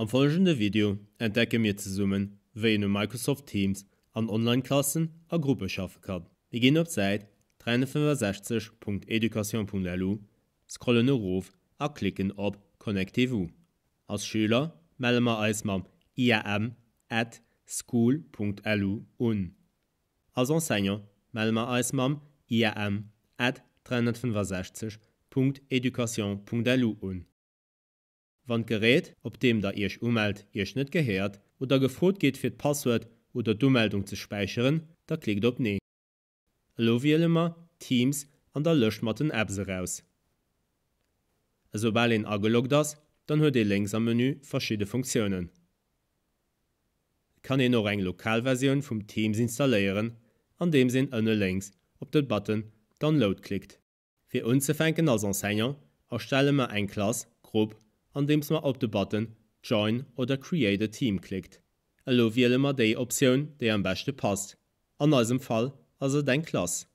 Am folgenden Video entdecken wir zusammen, wie in Microsoft Teams an Online-Klassen eine Gruppe schaffen kann. Wir gehen auf Seite 365.education.lu, scrollen auf und klicken auf Connective. Als Schüler melden wir uns mit IAM at school.lu an. Als Enseigner melden wir uns mit IAM at 365.education.lu an wann gerät, ob dem da ihrch umelt ihrch nicht gehört oder gefrot geht für das Passwort oder die Ummeldung zu speichern, da klickt op nee. Hallo wie immer Teams an der den Apps heraus. Sobal also, en angeloggt das, dann huet ihr links am Menü verschiedene Funktionen. Kann ihr noch eine Lokalversion vum Teams installieren, an dem sinn ënne links auf den Button „Download klickt. Fi unzefänken als Enseignant erstellen wir eine Klasse, grob an dem man auf den Button Join oder Create a Team klickt. Allo wähle mal die Option, die am besten passt. An diesem Fall also dein Klasse.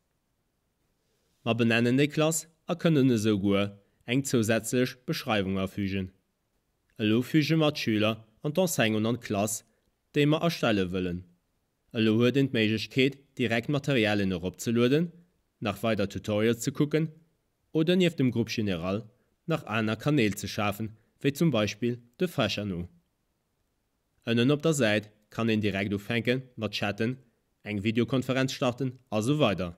Wir benennen die Klasse und können so gut eine zusätzliche Beschreibung erfügen. Allo fügen wir die Schüler und Enseigner an Klasse, die wir erstellen wollen. Allo hat die Möglichkeit, direkt Materialien herabzuladen, nach weiteren Tutorials zu gucken oder auf dem Gruppe General nach einer Kanäle zu schaffen wie zum Beispiel Fächer Faschanu. Einen auf der Seite kann den direkt aufhängen, mit chatten, eine Videokonferenz starten also weiter.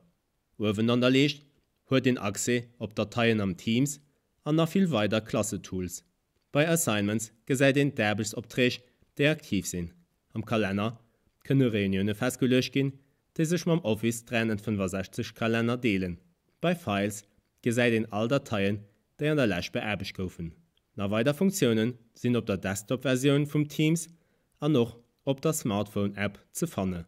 Wen an erlecht huet den Achse auf Dateien am Teams und noch viel weiter Klassetools. Bei Assignments gesehen den Derbels optrech, die aktiv sind. Am Kalender kënne Reunionune festgelöscht die sich mit dem Office 365 Kalender deelen. Bei Files gesehen den all Dateien, die an der Läch beerbeg nach weiter Funktionen sind op der Desktop-Version vom Teams an noch op der Smartphone-App zu finden.